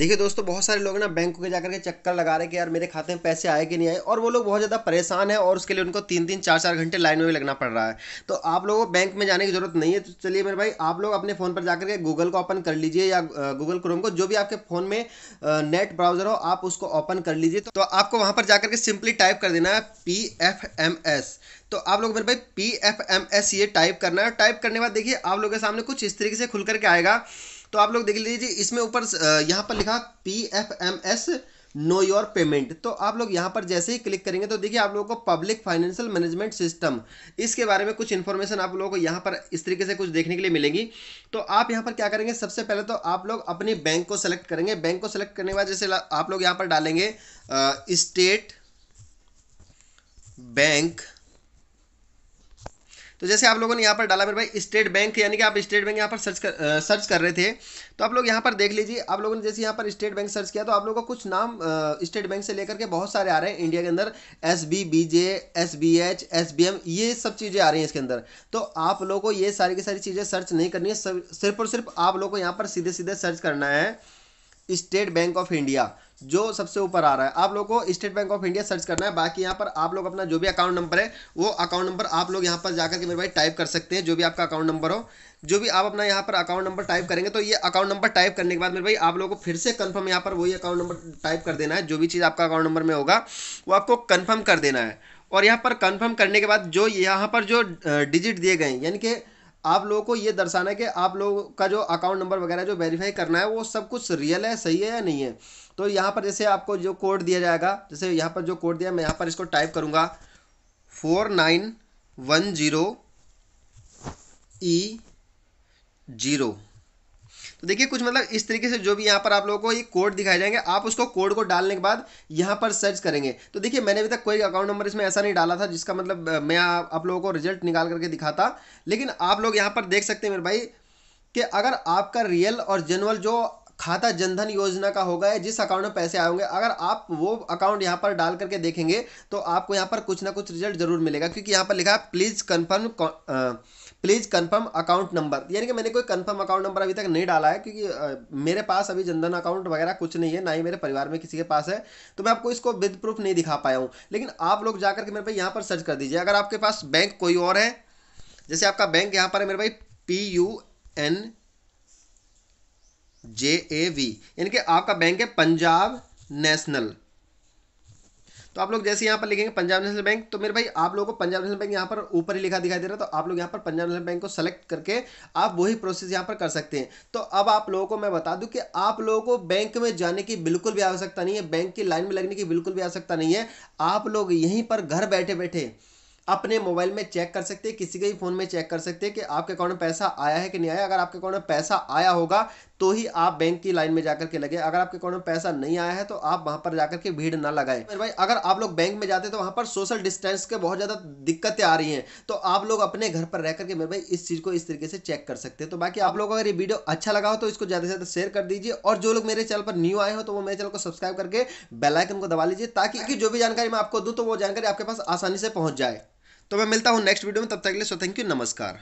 देखिए दोस्तों बहुत सारे लोग ना बैंकों के जाकर के चक्कर लगा रहे कि यार मेरे खाते में पैसे आए कि नहीं आए और वो लोग बहुत ज़्यादा परेशान है और उसके लिए उनको तीन तीन चार चार घंटे लाइन में भी लगना पड़ रहा है तो आप लोगों को बैंक में जाने की जरूरत नहीं है तो चलिए मेरे भाई आप लोग अपने फ़ोन पर जाकर के गूगल को ओपन कर लीजिए या गूगल क्रोम को जो भी आपके फ़ोन में नेट ब्राउजर हो आप उसको ओपन कर लीजिए तो आपको वहाँ पर जाकर के सिंपली टाइप कर देना है पी एफ एम एस तो आप लोग मेरे भाई पी एफ एम एस ये टाइप करना है टाइप करने के बाद देखिए आप लोगों के सामने कुछ इस तरीके से खुल करके आएगा तो आप लोग देख लीजिए इसमें ऊपर यहाँ पर लिखा P F M S know your payment तो आप लोग यहाँ पर जैसे ही क्लिक करेंगे तो देखिए आप लोगों को पब्लिक फाइनेंशियल मैनेजमेंट सिस्टम इसके बारे में कुछ इन्फॉर्मेशन आप लोगों को यहाँ पर इस तरीके से कुछ देखने के लिए मिलेगी तो आप यहाँ पर क्या करेंगे सबसे पहले तो आप लोग अपनी बैंक को सेलेक्ट करेंगे बैंक को सेलेक्ट करने के बाद जैसे आप लोग यहाँ पर डालेंगे स्टेट बैंक तो जैसे आप लोगों ने यहाँ पर डाला मेरे भाई स्टेट बैंक यानी कि आप स्टेट बैंक यहाँ पर सर्च कर आ, सर्च कर रहे थे तो आप लोग यहाँ पर देख लीजिए आप लोगों ने जैसे यहाँ पर स्टेट बैंक सर्च किया तो आप लोगों का कुछ नाम स्टेट बैंक से लेकर के बहुत सारे आ रहे हैं इंडिया के अंदर S B B J S B H S B M ये सब चीज़ें आ रही हैं इसके अंदर तो आप लोगों को ये सारी की सारी चीज़ें सर्च नहीं करनी है सिर्फ और सिर्फ आप लोगों को यहाँ पर सीधे सीधे सर्च करना है स्टेट बैंक ऑफ इंडिया जो सबसे ऊपर आ रहा है आप लोग को State Bank of India search करना है बाकी यहाँ पर आप लोग अपना जो भी अकाउंट नंबर है वो अकाउंट नंबर आप लोग यहाँ पर जाकर के मेरे भाई टाइप कर सकते हैं जो भी आपका अकाउंट नंबर हो जो भी आप अपना यहाँ पर अकाउंट नंबर टाइप करेंगे तो ये अकाउंट नंबर टाइप करने के बाद मेरे भाई आप लोगों को फिर से कंफर्म यहाँ पर वही अकाउंट नंबर टाइप कर देना है जो भी चीज़ आपका अकाउंट नंबर में होगा वो आपको कन्फर्म कर देना है और यहाँ पर कन्फर्म करने के बाद जो यहाँ पर जो डिजिट दिए गए यानी कि आप लोगों को ये दर्शाना है कि आप लोगों का जो अकाउंट नंबर वगैरह जो वेरीफाई करना है वो सब कुछ रियल है सही है या नहीं है तो यहाँ पर जैसे आपको जो कोड दिया जाएगा जैसे यहाँ पर जो कोड दिया मैं यहाँ पर इसको टाइप करूँगा four nine one zero E zero तो देखिए कुछ मतलब इस तरीके से जो भी यहाँ पर आप लोगों को ये कोड दिखाए जाएंगे आप उसको कोड को डालने के बाद यहाँ पर सर्च करेंगे तो देखिए मैंने अभी तक कोई अकाउंट नंबर इसमें ऐसा नहीं डाला था जिसका मतलब मैं आप लोगों को रिजल्ट निकाल करके दिखाता लेकिन आप लोग यहाँ पर देख सकते हैं मेरे भाई कि अगर आपका रियल और जनरल जो खाता जनधन योजना का होगा या जिस अकाउंट में पैसे आए होंगे अगर आप वो अकाउंट यहाँ पर डाल करके देखेंगे तो आपको यहाँ पर कुछ ना कुछ रिजल्ट जरूर मिलेगा क्योंकि यहाँ पर लिखा है please confirm please confirm account number यानी कि मैंने कोई कंफर्म अकाउंट नंबर अभी तक नहीं डाला है क्योंकि मेरे पास अभी जनधन अकाउंट वगैरह कुछ नहीं है ना ही मेरे परिवार में किसी के पास है तो मैं आपको इसको विद प्रूफ नहीं दिखा पाया हूँ लेकिन आप लोग जाकर के मेरे भाई यहाँ पर सर्च कर दीजिए अगर आपके पास बैंक कोई और है जैसे आपका बैंक यहाँ पर है मेरे भाई P U N J A V यानी कि आपका बैंक है पंजाब नेशनल तो आप लोग जैसे यहाँ पर लिखेंगे पंजाब नेशनल बैंक तो मेरे भाई आप लोगों को पंजाब नेशनल बैंक यहाँ पर ऊपर ही लिखा दिखाई दे रहा है तो आप लोग यहाँ पर पंजाब नेशनल बैंक को सेलेक्ट करके आप वही प्रोसेस यहाँ पर कर सकते हैं तो अब आप लोगों को मैं बता दूँ कि आप लोगों को बैंक में जाने की बिल्कुल भी आवश्यकता नहीं है बैंक की लाइन में लगने की बिल्कुल भी आवश्यकता नहीं है आप लोग यहीं पर घर बैठे बैठे अपने मोबाइल में चेक कर सकते हैं किसी के भी फ़ोन में चेक कर सकते हैं कि आपके अकाउंट में पैसा आया है कि नहीं आया अगर आपके अकाउंट में पैसा आया होगा तो ही आप बैंक की लाइन में जाकर के लगे अगर आपके अकाउंट में पैसा नहीं आया है तो आप वहां पर जाकर के भीड़ ना लगाए मेरे भाई अगर आप लोग बैंक में जाते तो वहां पर सोशल डिस्टेंस के बहुत ज़्यादा दिक्कतें आ रही हैं तो आप लोग अपने घर पर रह करके मेरे भाई इस चीज़ को इस तरीके से चेक कर सकते हैं तो बाकी आप लोग अगर ये वीडियो अच्छा लगा हो तो इसको ज़्यादा से ज़्यादा शेयर कर दीजिए और जो लोग मेरे चैनल पर न्यू आए हो तो वो मेरे चैनल को सब्सक्राइब करके बेलाइकन को दबा लीजिए ताकि जो भी जानकारी मैं आपको दूँ तो वो जानकारी आपके पास आसानी से पहुंच जाए तो मैं मिलता हूँ नेक्स्ट वीडियो में तब तक के लिए सो थैंक यू नमस्कार